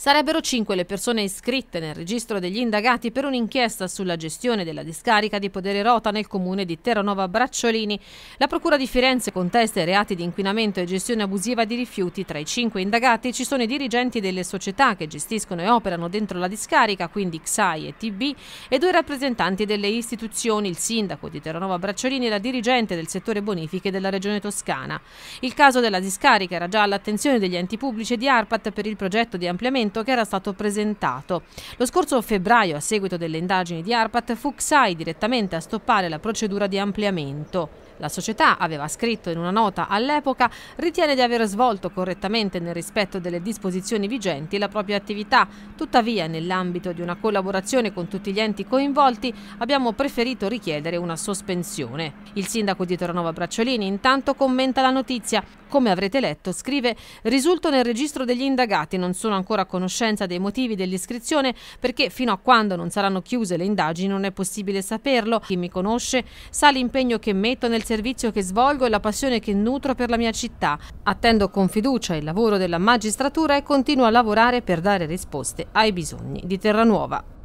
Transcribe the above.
Sarebbero cinque le persone iscritte nel registro degli indagati per un'inchiesta sulla gestione della discarica di Podere Rota nel comune di Terranova Bracciolini. La Procura di Firenze contesta i reati di inquinamento e gestione abusiva di rifiuti. Tra i cinque indagati ci sono i dirigenti delle società che gestiscono e operano dentro la discarica, quindi XAI e TB, e due rappresentanti delle istituzioni, il sindaco di Terranova Bracciolini e la dirigente del settore bonifiche della regione toscana. Il caso della discarica era già all'attenzione degli enti pubblici e di ARPAT per il progetto di ampliamento documento che era stato presentato. Lo scorso febbraio, a seguito delle indagini di ARPAT, fu XAI direttamente a stoppare la procedura di ampliamento. La società, aveva scritto in una nota all'epoca, ritiene di aver svolto correttamente nel rispetto delle disposizioni vigenti la propria attività. Tuttavia, nell'ambito di una collaborazione con tutti gli enti coinvolti, abbiamo preferito richiedere una sospensione. Il sindaco di Terranova Bracciolini intanto commenta la notizia come avrete letto, scrive, risulto nel registro degli indagati, non sono ancora a conoscenza dei motivi dell'iscrizione perché fino a quando non saranno chiuse le indagini non è possibile saperlo. Chi mi conosce sa l'impegno che metto nel servizio che svolgo e la passione che nutro per la mia città. Attendo con fiducia il lavoro della magistratura e continuo a lavorare per dare risposte ai bisogni di Terranuova.